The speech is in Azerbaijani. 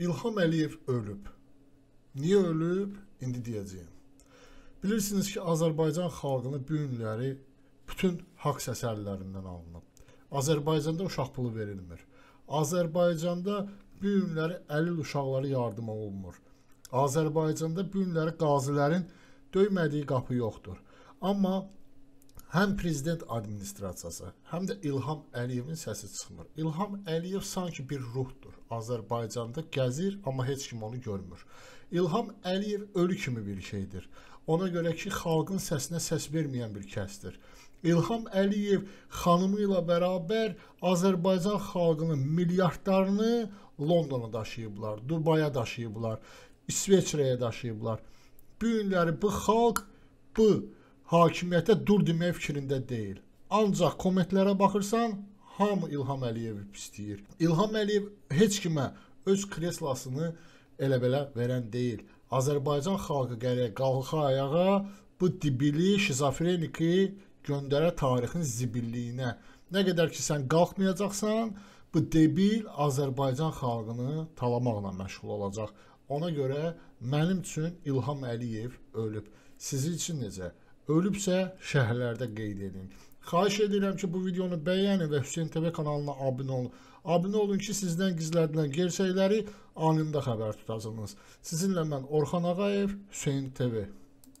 İlham Əliyev ölüb. Niyə ölüb? İndi deyəcəyəm. Bilirsiniz ki, Azərbaycan xalqını bu günləri bütün haqq səsərlərindən alınıb. Azərbaycanda uşaq pulu verilmir. Azərbaycanda bu günləri əlil uşaqlara yardım olunmur. Azərbaycanda bu günləri qazilərin döymədiyi qapı yoxdur. Amma həm prezident administrasiyası, həm də İlham Əliyevin səsi çıxmır. İlham Əliyev sanki bir ruhdur. Azərbaycanda gəzir, amma heç kim onu görmür. İlham Əliyev ölü kimi bir şeydir. Ona görə ki, xalqın səsinə səs verməyən bir kəsdir. İlham Əliyev xanımı ilə bərabər Azərbaycan xalqının milyardlarını Londona daşıyıblar, Dubaya daşıyıblar, İsveçrəyə daşıyıblar. Bu günləri bu xalq bu hakimiyyətə dur demək fikrində deyil. Ancaq kommentlərə baxırsan, hamı İlham Əliyevi pisləyir. İlham Əliyev heç kimə öz kreslasını elə-belə verən deyil. Azərbaycan xalqı gərək qalxa ayağa bu dibili şizofreniki göndərə tarixin zibilliyinə. Nə qədər ki sən qalxmayacaqsan, bu debil Azərbaycan xalqını talamaqla məşğul olacaq. Ona görə mənim üçün İlham Əliyev ölüb. Sizin üçün necə? Ölübsə şərhlərdə qeyd edin. Xahiş edirəm ki, bu videonu bəyənin və Hüseyn TV kanalına abunə olun. Abunə olun ki, sizdən gizlədilən gerçəkləri anında xəbər tutasınız. Sizinlə mən Orxan Ağayev, Hüseyn TV.